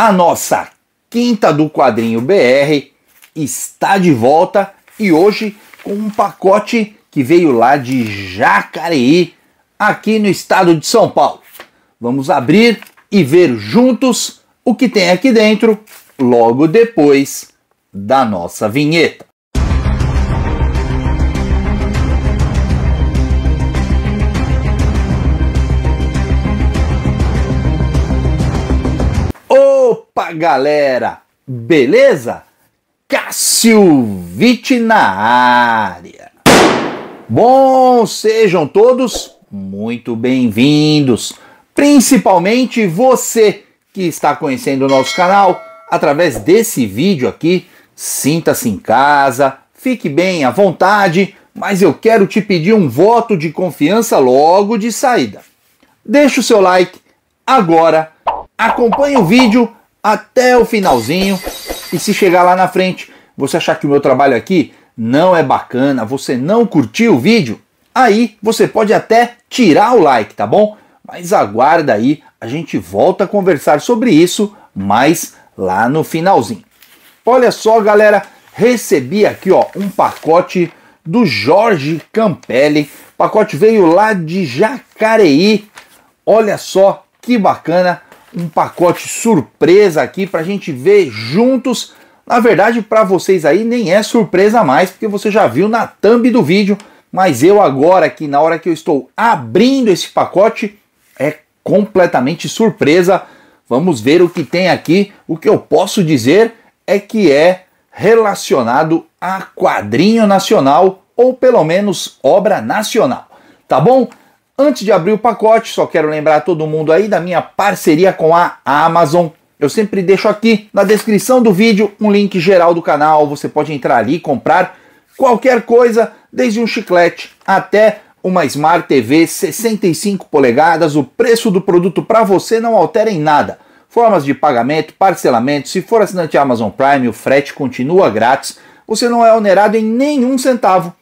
A nossa quinta do quadrinho BR está de volta e hoje com um pacote que veio lá de Jacareí, aqui no estado de São Paulo. Vamos abrir e ver juntos o que tem aqui dentro logo depois da nossa vinheta. Opa, galera! Beleza? Cássio Vitti na área. Bom, sejam todos muito bem-vindos, principalmente você que está conhecendo o nosso canal através desse vídeo aqui. Sinta-se em casa, fique bem à vontade, mas eu quero te pedir um voto de confiança logo de saída. Deixe o seu like agora, acompanhe o vídeo até o finalzinho. E se chegar lá na frente, você achar que o meu trabalho aqui não é bacana, você não curtiu o vídeo, aí você pode até tirar o like, tá bom? Mas aguarda aí, a gente volta a conversar sobre isso mais lá no finalzinho. Olha só, galera, recebi aqui ó um pacote do Jorge Campelli. O pacote veio lá de Jacareí. Olha só que bacana um pacote surpresa aqui para a gente ver juntos. Na verdade, para vocês aí nem é surpresa mais, porque você já viu na thumb do vídeo. Mas eu agora aqui, na hora que eu estou abrindo esse pacote, é completamente surpresa. Vamos ver o que tem aqui. O que eu posso dizer é que é relacionado a quadrinho nacional, ou pelo menos obra nacional. Tá bom? Antes de abrir o pacote, só quero lembrar todo mundo aí da minha parceria com a Amazon. Eu sempre deixo aqui na descrição do vídeo um link geral do canal. Você pode entrar ali e comprar qualquer coisa, desde um chiclete até uma Smart TV 65 polegadas. O preço do produto para você não altera em nada. Formas de pagamento, parcelamento, se for assinante Amazon Prime, o frete continua grátis. Você não é onerado em nenhum centavo.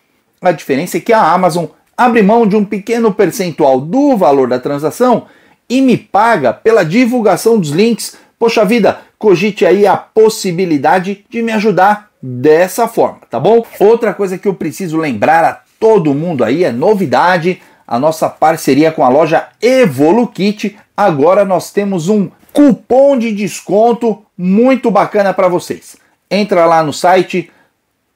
A diferença é que a Amazon abre mão de um pequeno percentual do valor da transação e me paga pela divulgação dos links. Poxa vida, cogite aí a possibilidade de me ajudar dessa forma, tá bom? Outra coisa que eu preciso lembrar a todo mundo aí é novidade, a nossa parceria com a loja Evolukit. Agora nós temos um cupom de desconto muito bacana para vocês. Entra lá no site,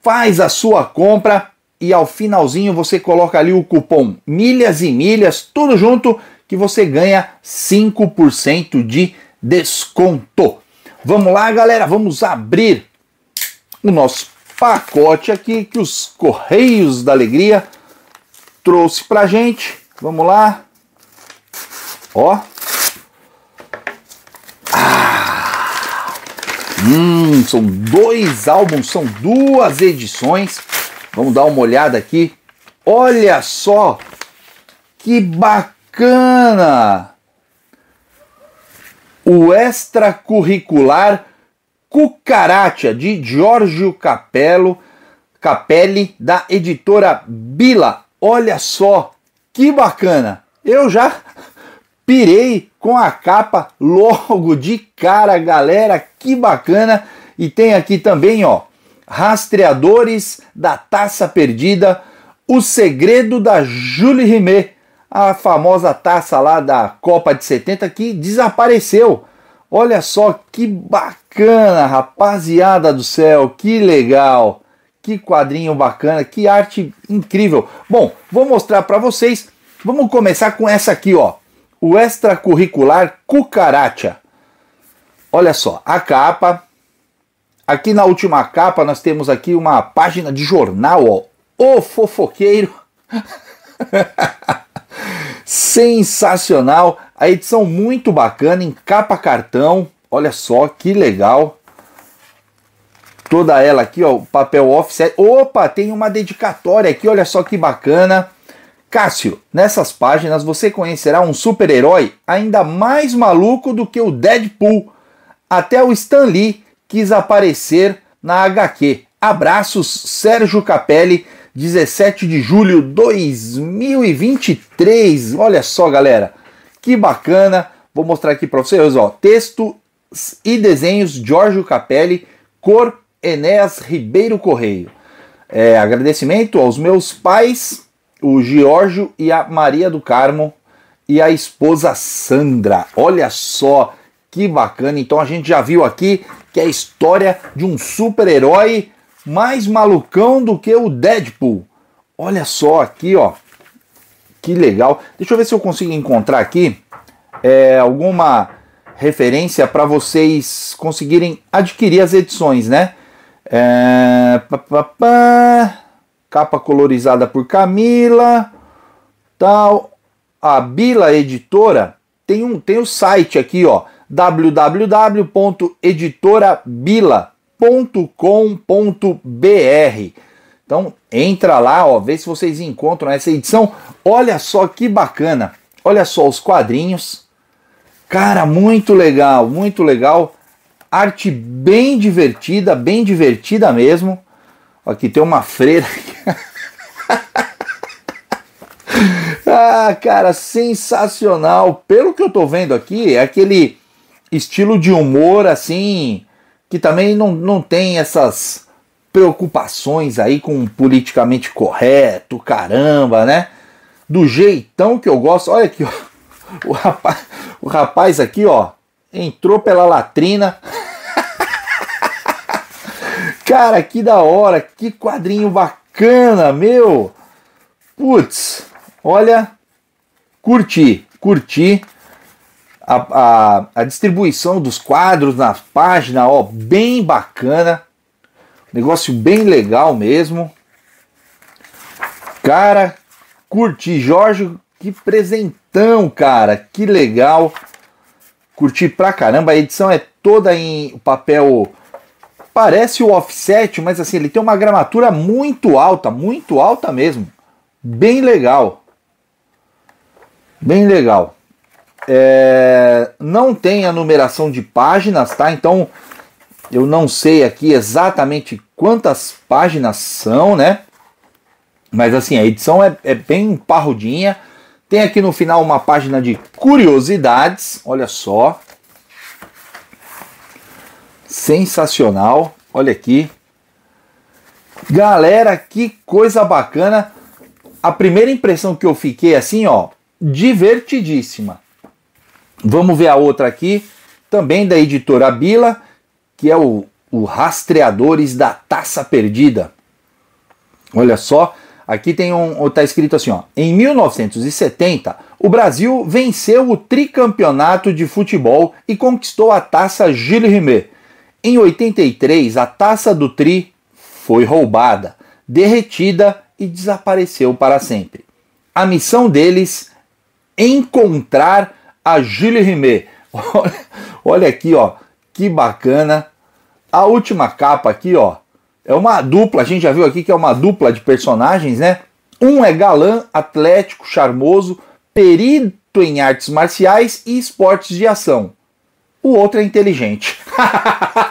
faz a sua compra e ao finalzinho você coloca ali o cupom milhas e milhas, tudo junto, que você ganha 5% de desconto. Vamos lá, galera, vamos abrir o nosso pacote aqui que os Correios da Alegria trouxe pra gente. Vamos lá. Ó. Ah. Hum, são dois álbuns, são duas edições Vamos dar uma olhada aqui. Olha só que bacana! O extracurricular Cucaracha de Giorgio Capello, Capelli da editora Bila. Olha só que bacana! Eu já pirei com a capa logo de cara, galera, que bacana! E tem aqui também, ó, Rastreadores da Taça Perdida, O Segredo da Julie Rimet, a famosa taça lá da Copa de 70 que desapareceu. Olha só que bacana, rapaziada do céu, que legal. Que quadrinho bacana, que arte incrível. Bom, vou mostrar para vocês. Vamos começar com essa aqui, ó. O extracurricular Cucaracha. Olha só, a capa Aqui na última capa nós temos aqui uma página de jornal, ó. O fofoqueiro. Sensacional, a edição muito bacana em capa cartão. Olha só que legal. Toda ela aqui, ó, papel offset. Opa, tem uma dedicatória aqui, olha só que bacana. Cássio, nessas páginas você conhecerá um super-herói ainda mais maluco do que o Deadpool. Até o Stan Lee quis aparecer na HQ. Abraços, Sérgio Capelli, 17 de julho 2023. Olha só, galera, que bacana. Vou mostrar aqui para vocês, ó, texto e desenhos Jorge Capelli, cor Enéas Ribeiro Correio. É, agradecimento aos meus pais, o Giorgio e a Maria do Carmo e a esposa Sandra. Olha só, que bacana! Então a gente já viu aqui que é a história de um super-herói mais malucão do que o Deadpool. Olha só aqui, ó. Que legal. Deixa eu ver se eu consigo encontrar aqui é, alguma referência para vocês conseguirem adquirir as edições, né? É, pá, pá, pá, capa colorizada por Camila, tal. A Bila Editora tem um tem o um site aqui, ó www.editorabila.com.br. Então entra lá, ó, vê se vocês encontram essa edição. Olha só que bacana. Olha só os quadrinhos. Cara, muito legal, muito legal. Arte bem divertida, bem divertida mesmo. Aqui tem uma freira. ah, cara, sensacional. Pelo que eu tô vendo aqui, é aquele estilo de humor assim, que também não, não tem essas preocupações aí com politicamente correto, caramba, né? Do jeitão que eu gosto. Olha aqui, ó. O rapaz, o rapaz aqui, ó, entrou pela latrina. Cara, que da hora, que quadrinho bacana, meu. Putz, olha, curti, curti a, a, a distribuição dos quadros na página, ó, bem bacana. Negócio bem legal mesmo. Cara, curti. Jorge, que presentão, cara. Que legal. Curti pra caramba. A edição é toda em papel. Parece o offset, mas assim, ele tem uma gramatura muito alta, muito alta mesmo. Bem legal. Bem legal. É, não tem a numeração de páginas, tá? Então eu não sei aqui exatamente quantas páginas são, né? Mas assim, a edição é, é bem parrudinha. Tem aqui no final uma página de curiosidades, olha só. Sensacional, olha aqui. Galera, que coisa bacana. A primeira impressão que eu fiquei assim, ó, divertidíssima. Vamos ver a outra aqui, também da editora Bila, que é o, o Rastreadores da Taça Perdida. Olha só, aqui tem um, está escrito assim, ó, em 1970, o Brasil venceu o tricampeonato de futebol e conquistou a Taça Gilles Rimet. Em 83, a Taça do Tri foi roubada, derretida e desapareceu para sempre. A missão deles encontrar a Julie Rimet. Olha aqui, ó, que bacana. A última capa aqui, ó, é uma dupla, a gente já viu aqui que é uma dupla de personagens, né? Um é galã, atlético, charmoso, perito em artes marciais e esportes de ação. O outro é inteligente.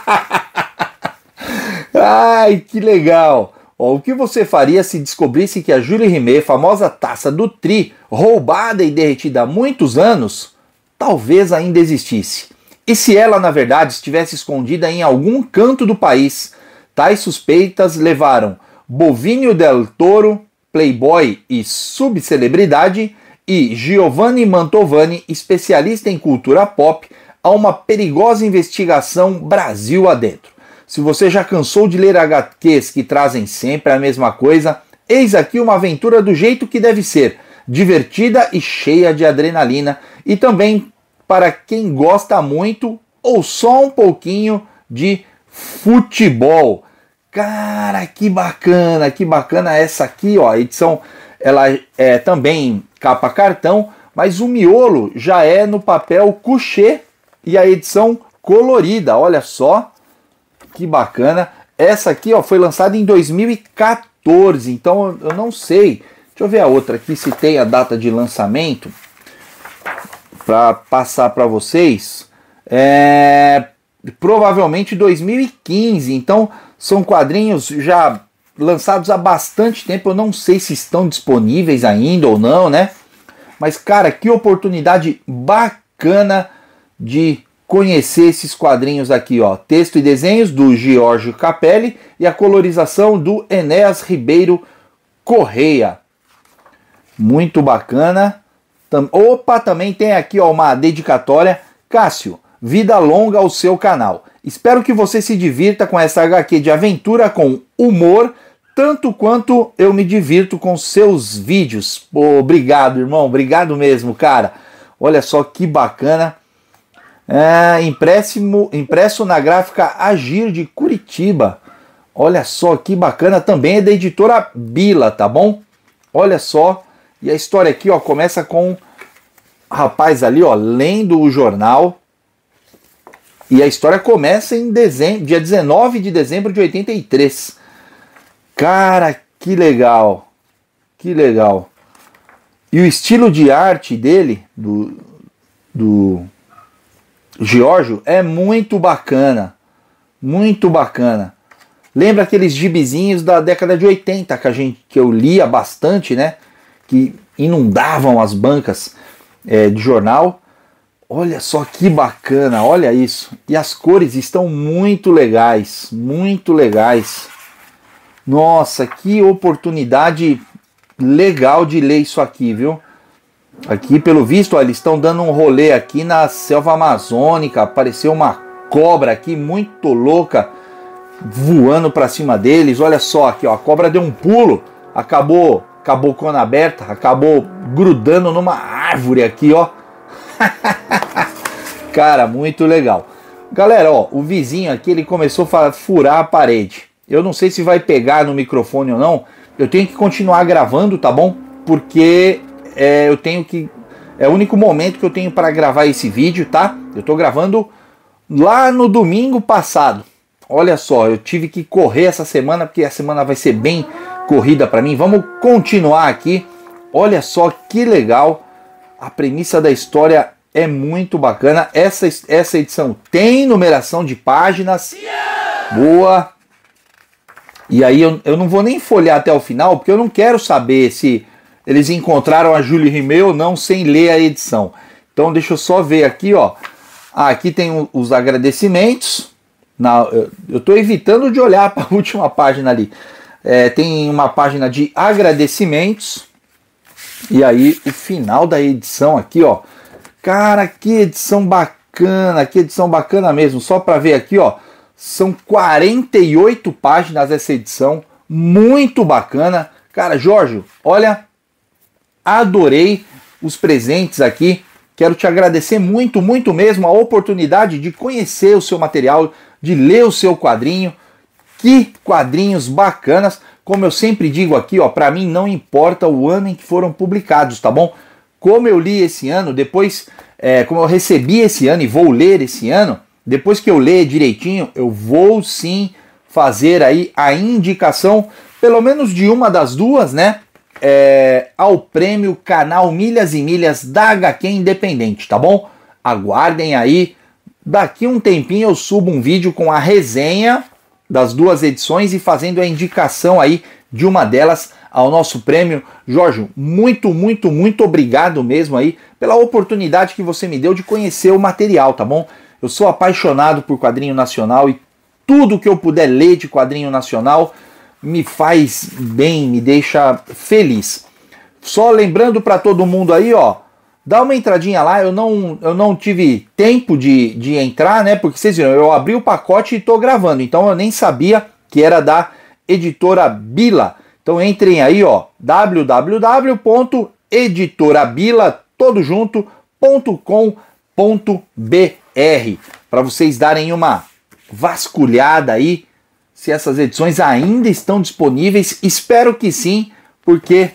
Ai, que legal! Ó, o que você faria se descobrisse que a Julie Rimet, famosa taça do Tri, roubada e derretida há muitos anos, talvez ainda existisse. E se ela, na verdade, estivesse escondida em algum canto do país, tais suspeitas levaram Bovinho del Toro, playboy e subcelebridade, e Giovanni Mantovani, especialista em cultura pop, a uma perigosa investigação Brasil adentro. Se você já cansou de ler HQs que trazem sempre a mesma coisa, eis aqui uma aventura do jeito que deve ser, divertida e cheia de adrenalina, e também para quem gosta muito ou só um pouquinho de futebol. Cara, que bacana, que bacana essa aqui, ó. A edição ela é também capa cartão, mas o miolo já é no papel couché e a edição colorida. Olha só que bacana. Essa aqui, ó, foi lançada em 2014, então eu não sei. Deixa eu ver a outra aqui se tem a data de lançamento para passar para vocês é provavelmente 2015. Então são quadrinhos já lançados há bastante tempo. Eu não sei se estão disponíveis ainda ou não, né? Mas cara, que oportunidade bacana de conhecer esses quadrinhos aqui, ó. Texto e desenhos do Giorgio Capelli e a colorização do Enéas Ribeiro Correia. Muito bacana. Tam, opa, também tem aqui ó, uma dedicatória. Cássio, vida longa ao seu canal. Espero que você se divirta com essa HQ de aventura com humor, tanto quanto eu me divirto com seus vídeos. Pô, obrigado, irmão. Obrigado mesmo, cara. Olha só que bacana. É, impresso na gráfica Agir de Curitiba. Olha só que bacana. Também é da editora Bila, tá bom? Olha só e a história aqui, ó, começa com o rapaz ali, ó, lendo o jornal. E a história começa em dezembro, dia 19 de dezembro de 83. Cara, que legal. Que legal. E o estilo de arte dele, do, do Giorgio, é muito bacana. Muito bacana. Lembra aqueles gibizinhos da década de 80 que, a gente, que eu lia bastante, né? que inundavam as bancas é, de jornal. Olha só que bacana, olha isso. E as cores estão muito legais, muito legais. Nossa, que oportunidade legal de ler isso aqui, viu? Aqui, pelo visto, ó, eles estão dando um rolê aqui na selva amazônica. Apareceu uma cobra aqui muito louca voando para cima deles. Olha só aqui, ó, a cobra deu um pulo, acabou Acabou cona aberta, acabou grudando numa árvore aqui, ó. Cara, muito legal. Galera, ó, o vizinho aqui ele começou a furar a parede. Eu não sei se vai pegar no microfone ou não. Eu tenho que continuar gravando, tá bom? Porque é, eu tenho que. É o único momento que eu tenho para gravar esse vídeo, tá? Eu tô gravando lá no domingo passado. Olha só, eu tive que correr essa semana porque a semana vai ser bem corrida para mim. Vamos continuar aqui. Olha só que legal. A premissa da história é muito bacana. Essa, essa edição tem numeração de páginas. Boa. E aí eu, eu não vou nem folhear até o final, porque eu não quero saber se eles encontraram a Julie Rimeu ou não sem ler a edição. Então deixa eu só ver aqui, ó. Ah, aqui tem os agradecimentos. Na, eu estou evitando de olhar para a última página ali. É, tem uma página de agradecimentos. E aí, o final da edição aqui, ó. Cara, que edição bacana, que edição bacana mesmo. Só para ver aqui, ó. São 48 páginas essa edição, muito bacana. Cara, Jorge, olha, adorei os presentes aqui. Quero te agradecer muito, muito mesmo a oportunidade de conhecer o seu material, de ler o seu quadrinho. Que quadrinhos bacanas! Como eu sempre digo aqui, ó, para mim não importa o ano em que foram publicados, tá bom? Como eu li esse ano, depois, é, como eu recebi esse ano e vou ler esse ano, depois que eu ler direitinho, eu vou sim fazer aí a indicação, pelo menos de uma das duas, né? É, ao prêmio canal Milhas e Milhas da HQ Independente, tá bom? Aguardem aí. Daqui um tempinho eu subo um vídeo com a resenha das duas edições e fazendo a indicação aí de uma delas ao nosso prêmio. Jorge, muito, muito, muito obrigado mesmo aí pela oportunidade que você me deu de conhecer o material, tá bom? Eu sou apaixonado por quadrinho nacional e tudo que eu puder ler de quadrinho nacional me faz bem, me deixa feliz. Só lembrando para todo mundo aí, ó, Dá uma entradinha lá, eu não, eu não tive tempo de, de entrar, né? Porque vocês viram, eu abri o pacote e estou gravando, então eu nem sabia que era da editora Bila. Então entrem aí, ó, www.editorabila, todo junto.com.br, para vocês darem uma vasculhada aí se essas edições ainda estão disponíveis. Espero que sim, porque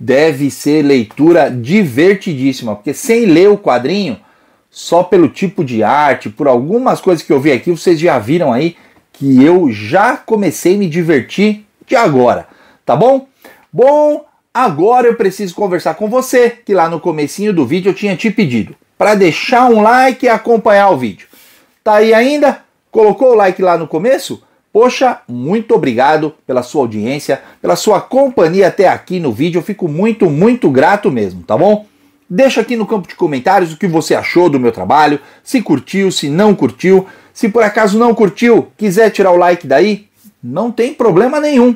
deve ser leitura divertidíssima, porque sem ler o quadrinho, só pelo tipo de arte, por algumas coisas que eu vi aqui, vocês já viram aí que eu já comecei a me divertir de agora, tá bom? Bom, agora eu preciso conversar com você, que lá no comecinho do vídeo eu tinha te pedido para deixar um like e acompanhar o vídeo. Tá aí ainda? Colocou o like lá no começo? Poxa, muito obrigado pela sua audiência, pela sua companhia até aqui no vídeo. Eu fico muito, muito grato mesmo, tá bom? Deixa aqui no campo de comentários o que você achou do meu trabalho, se curtiu, se não curtiu. Se por acaso não curtiu, quiser tirar o like daí, não tem problema nenhum.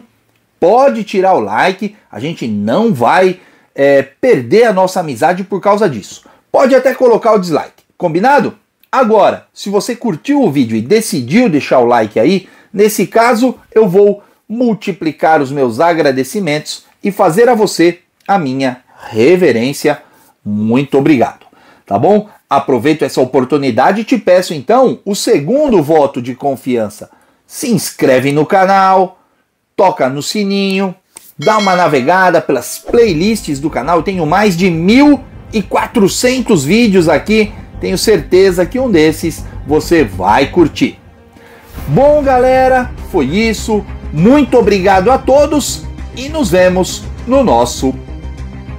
Pode tirar o like, a gente não vai é, perder a nossa amizade por causa disso. Pode até colocar o dislike, combinado? Agora, se você curtiu o vídeo e decidiu deixar o like aí, Nesse caso, eu vou multiplicar os meus agradecimentos e fazer a você a minha reverência. Muito obrigado, tá bom? Aproveito essa oportunidade e te peço então o segundo voto de confiança. Se inscreve no canal, toca no sininho, dá uma navegada pelas playlists do canal. Eu tenho mais de 1.400 vídeos aqui. Tenho certeza que um desses você vai curtir. Bom, galera, foi isso. Muito obrigado a todos e nos vemos no nosso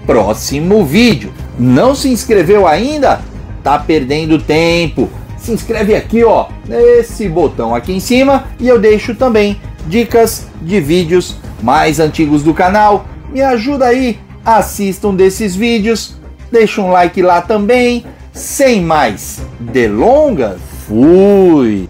próximo vídeo. Não se inscreveu ainda? Tá perdendo tempo. Se inscreve aqui, ó, nesse botão aqui em cima e eu deixo também dicas de vídeos mais antigos do canal. Me ajuda aí, assistam desses vídeos, deixa um like lá também. Sem mais delongas, fui!